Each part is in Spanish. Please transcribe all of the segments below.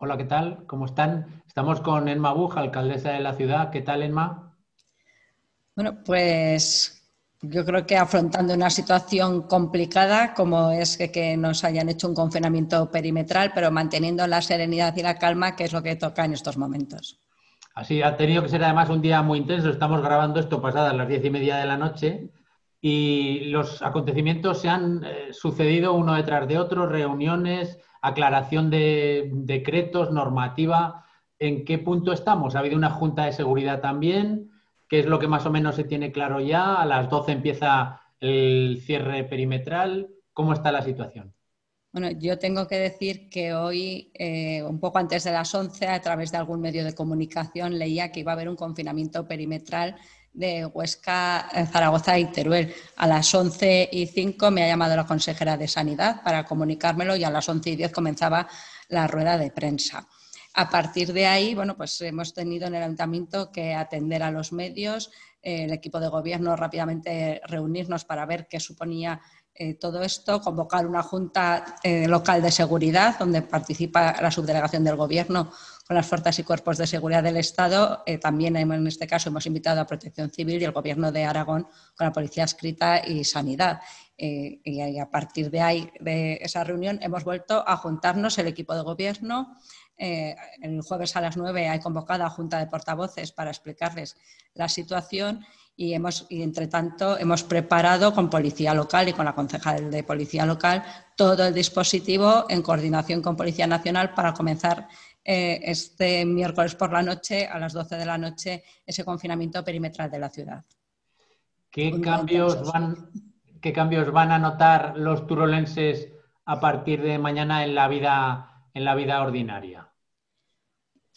Hola, ¿qué tal? ¿Cómo están? Estamos con Enma Buj, alcaldesa de la ciudad. ¿Qué tal, Enma? Bueno, pues yo creo que afrontando una situación complicada como es que, nos hayan hecho un confinamiento perimetral, pero manteniendo la serenidad y la calma, que es lo que toca en estos momentos. Así, ha tenido que ser además un día muy intenso. Estamos grabando esto pasadas las diez y media de la noche y los acontecimientos se han eh, sucedido uno detrás de otro, reuniones, aclaración de decretos, normativa. ¿En qué punto estamos? Ha habido una junta de seguridad también, ¿Qué es lo que más o menos se tiene claro ya. A las 12 empieza el cierre perimetral. ¿Cómo está la situación? Bueno, yo tengo que decir que hoy, eh, un poco antes de las 11, a través de algún medio de comunicación, leía que iba a haber un confinamiento perimetral de Huesca, eh, Zaragoza y e Teruel. A las 11 y 5 me ha llamado la consejera de Sanidad para comunicármelo y a las 11 y 10 comenzaba la rueda de prensa. A partir de ahí, bueno, pues hemos tenido en el ayuntamiento que atender a los medios, eh, el equipo de gobierno rápidamente reunirnos para ver qué suponía eh, todo esto, convocar una junta eh, local de seguridad donde participa la subdelegación del Gobierno con las fuerzas y cuerpos de seguridad del Estado. Eh, también en este caso hemos invitado a Protección Civil y el Gobierno de Aragón con la Policía Escrita y Sanidad. Eh, y a partir de ahí, de esa reunión, hemos vuelto a juntarnos el equipo de Gobierno. el jueves a las 9 hay convocada junta de portavoces para explicarles la situación y hemos y entre tanto hemos preparado con policía local y con la concejal de policía local todo el dispositivo en coordinación con policía nacional para comenzar eh, este miércoles por la noche a las 12 de la noche ese confinamiento perimetral de la ciudad. ¿Qué cambios van qué cambios van a notar los turolenses a partir de mañana en la vida en la vida ordinaria?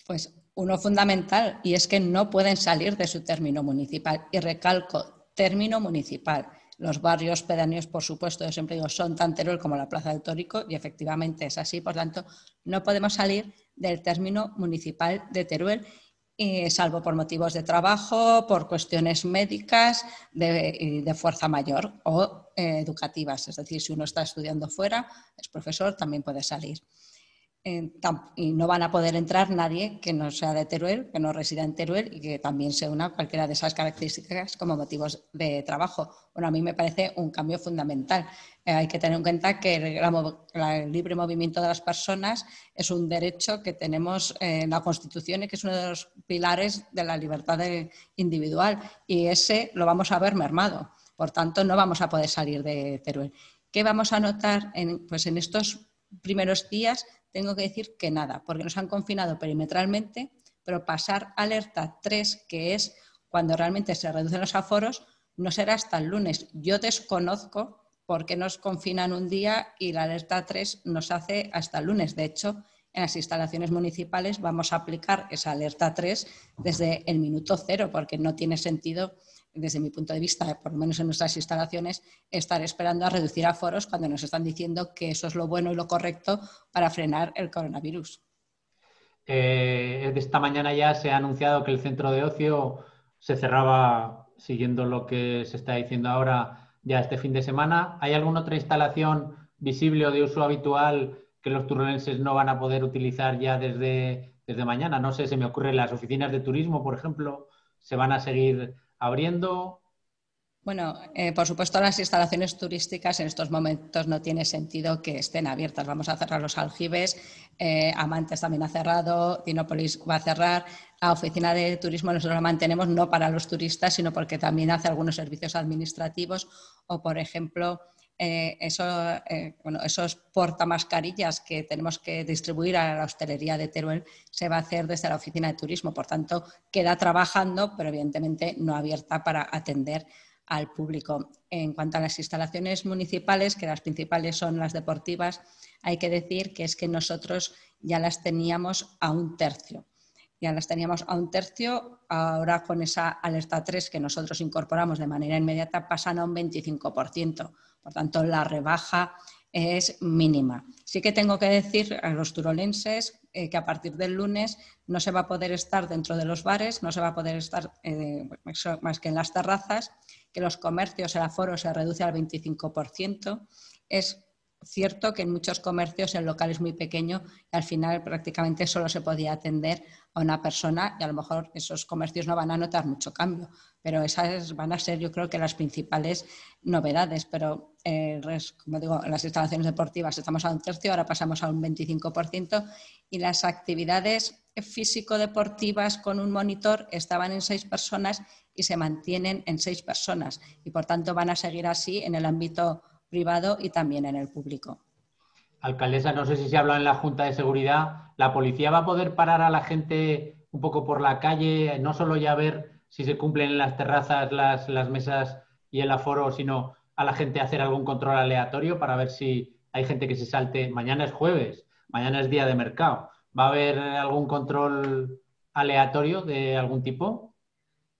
Pues uno fundamental, y es que no pueden salir de su término municipal. Y recalco, término municipal. Los barrios pedáneos, por supuesto, yo siempre digo, son tan Teruel como la Plaza del Tórico, y efectivamente es así. Por tanto, no podemos salir del término municipal de Teruel, salvo por motivos de trabajo, por cuestiones médicas, de, de fuerza mayor o eh, educativas. Es decir, si uno está estudiando fuera, es profesor, también puede salir y no van a poder entrar nadie que no sea de Teruel, que no resida en Teruel y que también se una a cualquiera de esas características como motivos de trabajo. Bueno, a mí me parece un cambio fundamental. Eh, hay que tener en cuenta que el, libre movimiento de las personas es un derecho que tenemos eh, en la Constitución y que es uno de los pilares de la libertad individual y ese lo vamos a ver mermado. Por tanto, no vamos a poder salir de Teruel. ¿Qué vamos a notar pues en estos primeros días tengo que decir que nada, porque nos han confinado perimetralmente, pero pasar alerta 3, que es cuando realmente se reducen los aforos, no será hasta el lunes. Yo desconozco por qué nos confinan un día y la alerta 3 nos hace hasta el lunes. De hecho, en las instalaciones municipales vamos a aplicar esa alerta 3 desde el minuto cero, porque no tiene sentido, desde mi punto de vista, por lo menos en nuestras instalaciones, estar esperando a reducir aforos cuando nos están diciendo que eso es lo bueno y lo correcto para frenar el coronavirus. Eh, esta mañana ya se ha anunciado que el centro de ocio se cerraba siguiendo lo que se está diciendo ahora ya este fin de semana. ¿Hay alguna otra instalación visible o de uso habitual que los turolenses no van a poder utilizar ya desde, desde mañana? No sé, se me ocurre, las oficinas de turismo, por ejemplo, ¿se van a seguir abriendo? Bueno, eh, por supuesto, las instalaciones turísticas en estos momentos no tiene sentido que estén abiertas. Vamos a cerrar los aljibes, eh, Amantes también ha cerrado, Dinópolis va a cerrar. La oficina de turismo nosotros la mantenemos no para los turistas, sino porque también hace algunos servicios administrativos o, por ejemplo, eh, eh, esos portamascarillas que tenemos que distribuir a la hostelería de Teruel se va a hacer desde la oficina de turismo. Por tanto, queda trabajando, pero evidentemente no abierta para atender al público. En cuanto a las instalaciones municipales, que las principales son las deportivas, hay que decir que es que nosotros ya las teníamos a un tercio. Ya las teníamos a un tercio, ahora con esa alerta 3 que nosotros incorporamos de manera inmediata pasan a un 25%. Por tanto, la rebaja es mínima. Sí que tengo que decir a los turolenses eh, que a partir del lunes no se va a poder estar dentro de los bares, no se va a poder estar eh, más que en las terrazas, que los comercios, el aforo se reduce al 25%. Es cierto que en muchos comercios el local es muy pequeño y al final prácticamente solo se podía atender a una persona y a lo mejor esos comercios no van a notar mucho cambio, pero esas van a ser yo creo que las principales novedades, pero eh, como digo, en las instalaciones deportivas estamos a un tercio, ahora pasamos a un 25% y las actividades físico-deportivas con un monitor estaban en seis personas y se mantienen en seis personas y por tanto van a seguir así en el ámbito privado y también en el público. Alcaldesa, no sé si se hablado en la Junta de Seguridad, ¿la policía va a poder parar a la gente un poco por la calle, no solo ya ver si se cumplen en las terrazas, las, las mesas y el aforo, sino a la gente hacer algún control aleatorio para ver si hay gente que se salte? Mañana es jueves, mañana es día de mercado. ¿Va a haber algún control aleatorio de algún tipo?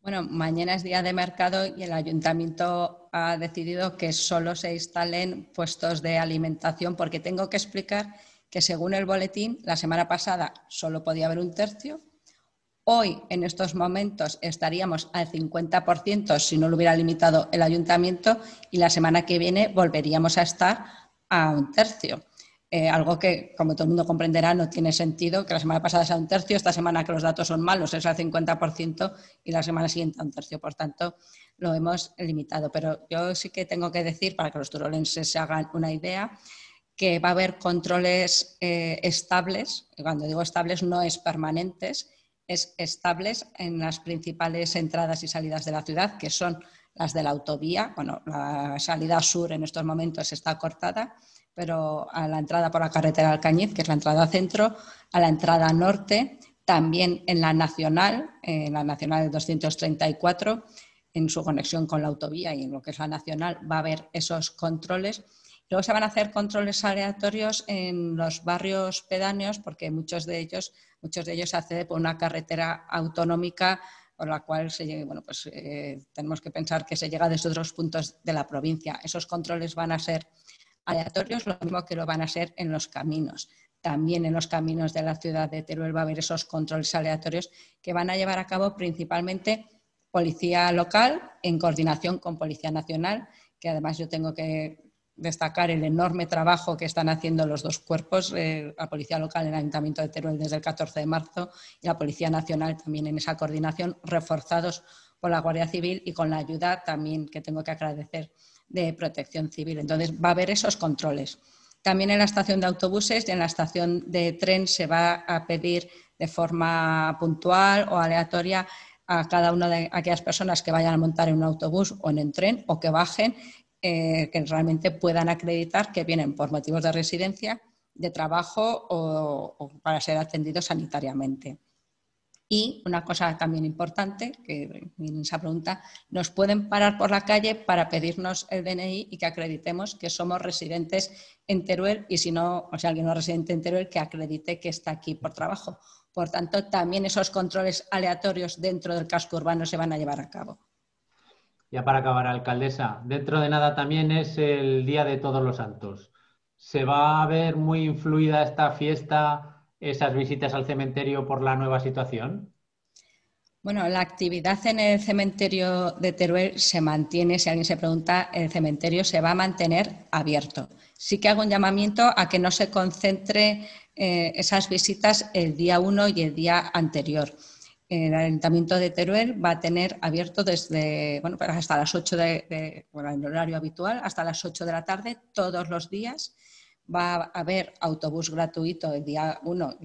Bueno, mañana es día de mercado y el ayuntamiento ha decidido que solo se instalen puestos de alimentación porque tengo que explicar que según el boletín, la semana pasada solo podía haber un tercio. Hoy, en estos momentos, estaríamos al 50% si no lo hubiera limitado el ayuntamiento y la semana que viene volveríamos a estar a un tercio. Eh, algo que, como todo el mundo comprenderá, no tiene sentido, que la semana pasada sea un tercio, esta semana que los datos son malos es al 50% y la semana siguiente un tercio. Por tanto, lo hemos limitado. Pero yo sí que tengo que decir, para que los turolenses se hagan una idea, que va a haber controles eh, estables, y cuando digo estables no es permanentes, es estables en las principales entradas y salidas de la ciudad, que son las de la autovía. Bueno, la salida sur en estos momentos está cortada, pero a la entrada por la carretera Alcañiz, que es la entrada centro, a la entrada norte, también en la nacional, en la nacional 234, en su conexión con la autovía y en lo que es la nacional, va a haber esos controles. Luego se van a hacer controles aleatorios en los barrios pedáneos, porque muchos de ellos, muchos de ellos se accede por una carretera autonómica con la cual bueno, pues, eh, tenemos que pensar que se llega desde otros puntos de la provincia. Esos controles van a ser aleatorios, lo mismo que lo van a ser en los caminos. También en los caminos de la ciudad de Teruel va a haber esos controles aleatorios que van a llevar a cabo principalmente policía local en coordinación con Policía Nacional, que además yo tengo que destacar el enorme trabajo que están haciendo los dos cuerpos, eh, la Policía Local en el Ayuntamiento de Teruel desde el 14 de marzo y la Policía Nacional también en esa coordinación, reforzados por la Guardia Civil y con la ayuda también que tengo que agradecer de Protección Civil. Entonces va a haber esos controles. También en la estación de autobuses y en la estación de tren se va a pedir de forma puntual o aleatoria a cada una de aquellas personas que vayan a montar en un autobús o en el tren o que bajen eh, que realmente puedan acreditar que vienen por motivos de residencia, de trabajo o, para ser atendidos sanitariamente. Y una cosa también importante, que esa pregunta, nos pueden parar por la calle para pedirnos el DNI y que acreditemos que somos residentes en Teruel y si no, o sea, alguien no es residente en Teruel, que acredite que está aquí por trabajo. Por tanto, también esos controles aleatorios dentro del casco urbano se van a llevar a cabo. Ya para acabar, alcaldesa, dentro de nada también es el Día de Todos los Santos. ¿Se va a ver muy influida esta fiesta, esas visitas al cementerio por la nueva situación? Bueno, la actividad en el cementerio de Teruel se mantiene, si alguien se pregunta, el cementerio se va a mantener abierto. Sí que hago un llamamiento a que no se concentre eh, esas visitas el día 1 y el día anterior el Ayuntamiento de Teruel va a tener abierto desde, bueno, pues hasta las 8 de, bueno, el horario habitual, hasta las 8 de la tarde, todos los días. Va a haber autobús gratuito el día 1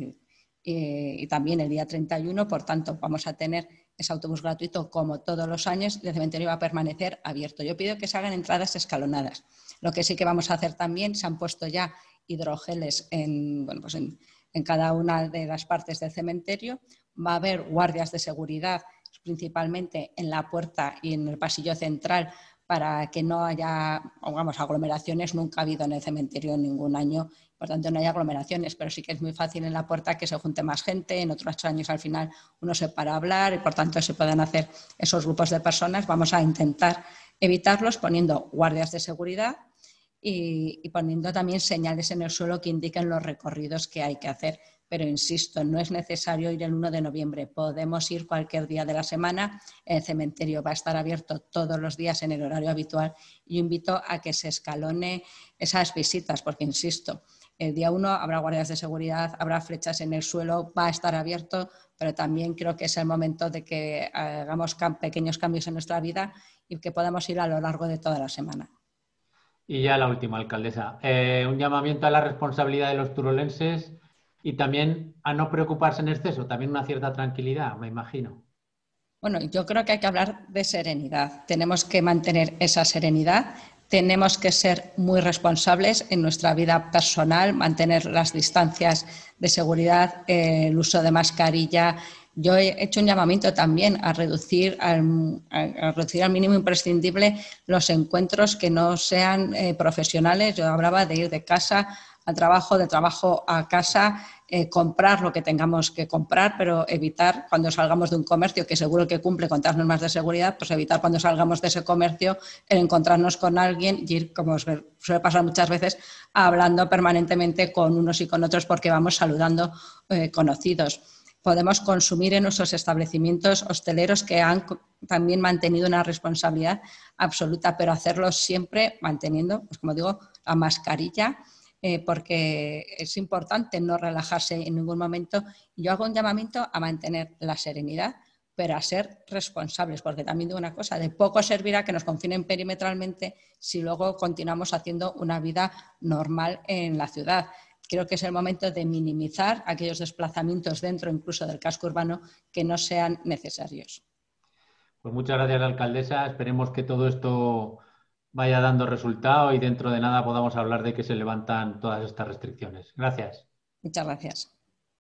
y, también el día 31, por tanto, vamos a tener ese autobús gratuito como todos los años el cementerio va a permanecer abierto. Yo pido que se hagan entradas escalonadas. Lo que sí que vamos a hacer también, se han puesto ya hidrogeles en, bueno, pues en, en cada una de las partes del cementerio va a haber guardias de seguridad principalmente en la puerta y en el pasillo central para que no haya, aglomeraciones. Nunca ha habido en el cementerio en ningún año, por tanto no hay aglomeraciones, pero sí que es muy fácil en la puerta que se junte más gente, en otros años al final uno se para a hablar y por tanto se pueden hacer esos grupos de personas. Vamos a intentar evitarlos poniendo guardias de seguridad y poniendo también señales en el suelo que indiquen los recorridos que hay que hacer pero insisto, no es necesario ir el 1 de noviembre, podemos ir cualquier día de la semana, el cementerio va a estar abierto todos los días en el horario habitual y invito a que se escalone esas visitas, porque insisto, el día 1 habrá guardias de seguridad, habrá flechas en el suelo, va a estar abierto, pero también creo que es el momento de que hagamos pequeños cambios en nuestra vida y que podamos ir a lo largo de toda la semana. Y ya la última, alcaldesa. Eh, un llamamiento a la responsabilidad de los turolenses y también a no preocuparse en exceso, también una cierta tranquilidad, me imagino. Bueno, yo creo que hay que hablar de serenidad. Tenemos que mantener esa serenidad, tenemos que ser muy responsables en nuestra vida personal, mantener las distancias de seguridad, el uso de mascarilla. Yo he hecho un llamamiento también a reducir al, mínimo imprescindible los encuentros que no sean eh, profesionales. Yo hablaba de ir de casa al trabajo, de trabajo a casa, eh, comprar lo que tengamos que comprar, pero evitar cuando salgamos de un comercio, que seguro que cumple con las normas de seguridad, pues evitar cuando salgamos de ese comercio el encontrarnos con alguien y ir, como suele pasar muchas veces, hablando permanentemente con unos y con otros porque vamos saludando eh, conocidos podemos consumir en nuestros establecimientos hosteleros que han también mantenido una responsabilidad absoluta, pero hacerlo siempre manteniendo, pues como digo, la mascarilla, eh, porque es importante no relajarse en ningún momento. Yo hago un llamamiento a mantener la serenidad, pero a ser responsables, porque también digo una cosa, de poco servirá que nos confinen perimetralmente si luego continuamos haciendo una vida normal en la ciudad. Creo que es el momento de minimizar aquellos desplazamientos dentro incluso del casco urbano que no sean necesarios. Pues muchas gracias, alcaldesa. Esperemos que todo esto vaya dando resultado y dentro de nada podamos hablar de que se levantan todas estas restricciones. Gracias. Muchas gracias.